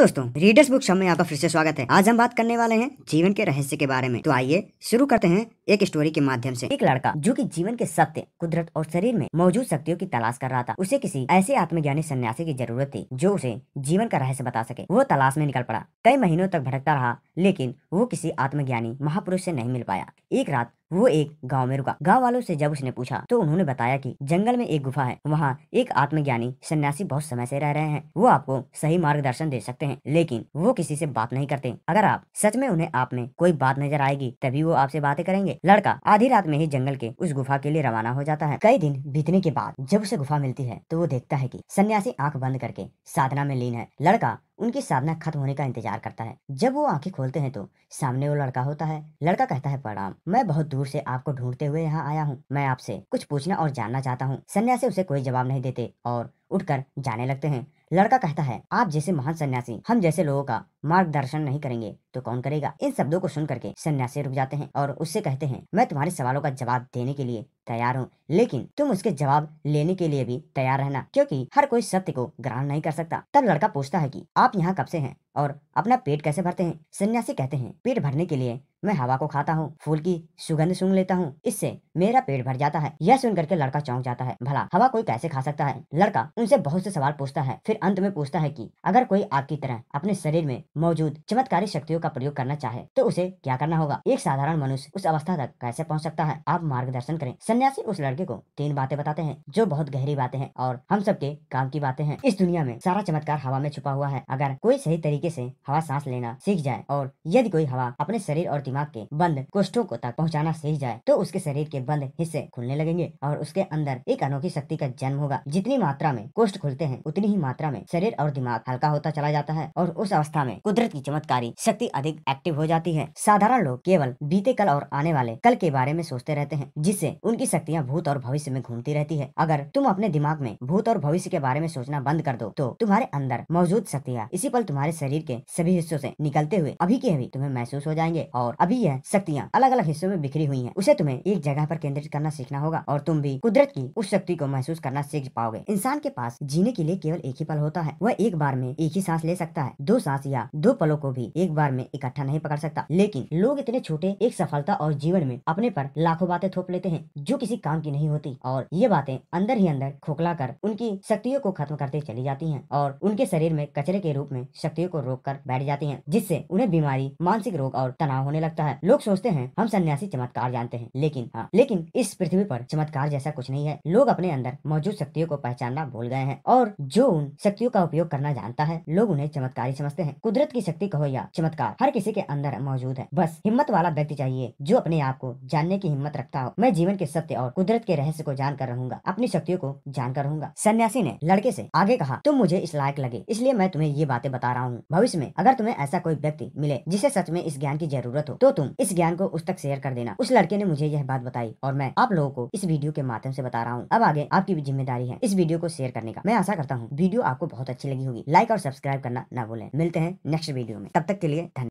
दोस्तों readers book show में आपका फिर से स्वागत है आज हम बात करने वाले हैं जीवन के रहस्य के बारे में तो आइए शुरू करते हैं एक स्टोरी के माध्यम से एक लड़का जो कि जीवन के सत्य कुदरत और शरीर में मौजूद शक्तियों की तलाश कर रहा था उसे किसी ऐसे आत्मज्ञानी सन्यासी की जरूरत थी जो उसे जीवन का रहस्य बता सके वो तलाश में निकल पड़ा कई महीनों तक भटकता रहा लेकिन वो किसी आत्मज्ञानी महापुरुष से नहीं मिल पाया एक रात वो एक गांव में रुका गांव वालों से जब उसने पूछा तो उन्होंने बताया कि जंगल में एक गुफा है वहाँ एक आत्मज्ञानी सन्यासी बहुत समय से रह रहे हैं वो आपको सही मार्गदर्शन दे सकते हैं लेकिन वो किसी से बात नहीं करते अगर आप सच में उन्हें आप में कोई बात नजर आएगी तभी वो आपसे बातें करेंगे लड़का आधी रात में ही जंगल के उस गुफा के लिए रवाना हो जाता है कई दिन बीतने के बाद जब उसे गुफा मिलती है तो वो देखता है की सन्यासी आँख बंद करके साधना में लीन है लड़का उनकी साधना खत्म होने का इंतजार करता है जब वो आंखें खोलते हैं तो सामने वो लड़का होता है लड़का कहता है प्रणाम मैं बहुत दूर से आपको ढूंढते हुए यहाँ आया हूँ मैं आपसे कुछ पूछना और जानना चाहता हूँ सन्यासी उसे कोई जवाब नहीं देते और उठकर जाने लगते हैं लड़का कहता है आप जैसे महान सन्यासी हम जैसे लोगों का मार्गदर्शन नहीं करेंगे तो कौन करेगा इन शब्दों को सुन करके सन्यासी रुक जाते हैं और उससे कहते हैं मैं तुम्हारे सवालों का जवाब देने के लिए तैयार हूँ लेकिन तुम उसके जवाब लेने के लिए भी तैयार रहना क्योंकि हर कोई सत्य को ग्रहण नहीं कर सकता तब लड़का पूछता है कि आप यहाँ कब से हैं और अपना पेट कैसे भरते हैं सन्यासी कहते हैं पेट भरने के लिए मैं हवा को खाता हूँ फूल की सुगंध सूंघ लेता हूँ इससे मेरा पेट भर जाता है यह सुन करके लड़का चौंक जाता है भला हवा कोई कैसे खा सकता है लड़का उनसे बहुत से सवाल पूछता है फिर अंत में पूछता है कि अगर कोई आपकी तरह अपने शरीर में मौजूद चमत्कारी शक्तियों का प्रयोग करना चाहे तो उसे क्या करना होगा एक साधारण मनुष्य उस अवस्था तक कैसे पहुँच सकता है आप मार्गदर्शन करें सन्यासी उस लड़के को तीन बातें बताते हैं जो बहुत गहरी बातें हैं और हम सबके काम की बातें हैं इस दुनिया में सारा चमत्कार हवा में छुपा हुआ है अगर कोई सही तरीके से हवा सांस लेना सीख जाए और यदि कोई हवा अपने शरीर और दिमाग के बंद कोष्ठों को तक पहुँचाना सीख जाए तो उसके शरीर के बंद हिस्से खुलने लगेंगे और उसके अंदर एक अनोखी शक्ति का जन्म होगा जितनी मात्रा में कोष्ठ खुलते हैं उतनी ही मात्रा में शरीर और दिमाग हल्का होता चला जाता है और उस अवस्था में कुदरत की चमत्कारी शक्ति अधिक एक्टिव हो जाती है साधारण लोग केवल बीते कल और आने वाले कल के बारे में सोचते रहते हैं जिससे उनकी शक्तियाँ भूत और भविष्य में घूमती रहती है अगर तुम अपने दिमाग में भूत और भविष्य के बारे में सोचना बंद कर दो तो तुम्हारे अंदर मौजूद शक्तियाँ इसी पल तुम्हारे शरीर के सभी हिस्सों से निकलते हुए अभी के अभी तुम्हें महसूस हो जाएंगे और अभी यह शक्तियाँ अलग अलग हिस्सों में बिखरी हुई है उसे तुम्हें एक जगह पर केंद्रित करना सीखना होगा और तुम भी कुदरत की उस शक्ति को महसूस करना सीख पाओगे इंसान के पास जीने के लिए केवल एक ही पल होता है वह एक बार में एक ही सांस ले सकता है दो सांस या दो पलों को भी एक बार में इकट्ठा नहीं पकड़ सकता लेकिन लोग इतने छोटे एक सफलता और जीवन में अपने पर लाखों बातें थोप लेते हैं जो किसी काम की नहीं होती और ये बातें अंदर ही अंदर खोखला कर उनकी शक्तियों को खत्म करते चली जाती है और उनके शरीर में कचरे के रूप में शक्तियों को रोक कर बैठ जाती है जिससे उन्हें बीमारी मानसिक रोग और तनाव होने लगता लगता है लोग सोचते हैं हम सन्यासी चमत्कार जानते हैं लेकिन हाँ लेकिन इस पृथ्वी पर चमत्कार जैसा कुछ नहीं है लोग अपने अंदर मौजूद शक्तियों को पहचानना भूल गए हैं और जो उन शक्तियों का उपयोग करना जानता है लोग उन्हें चमत्कारी समझते हैं कुदरत की शक्ति कहो या चमत्कार हर किसी के अंदर मौजूद है बस हिम्मत वाला व्यक्ति चाहिए जो अपने आप को जानने की हिम्मत रखता हो मैं जीवन के सत्य और कुदरत के रहस्य को जानकर रहूंगा अपनी शक्तियों को जानकर रहूंगा सन्यासी ने लड़के से आगे कहा तुम मुझे इस लायक लगे इसलिए मैं तुम्हें ये बातें बता रहा हूँ भविष्य में अगर तुम्हें ऐसा कोई व्यक्ति मिले जिसे सच में इस ज्ञान की जरूरत हो तो तुम इस ज्ञान को उस तक शेयर कर देना उस लड़के ने मुझे यह बात बताई और मैं आप लोगों को इस वीडियो के माध्यम से बता रहा हूँ अब आगे आपकी भी जिम्मेदारी है इस वीडियो को शेयर करने का मैं आशा करता हूँ वीडियो आपको बहुत अच्छी लगी होगी लाइक और सब्सक्राइब करना न भूलें मिलते हैं नेक्स्ट वीडियो में तब तक के लिए धन्यवाद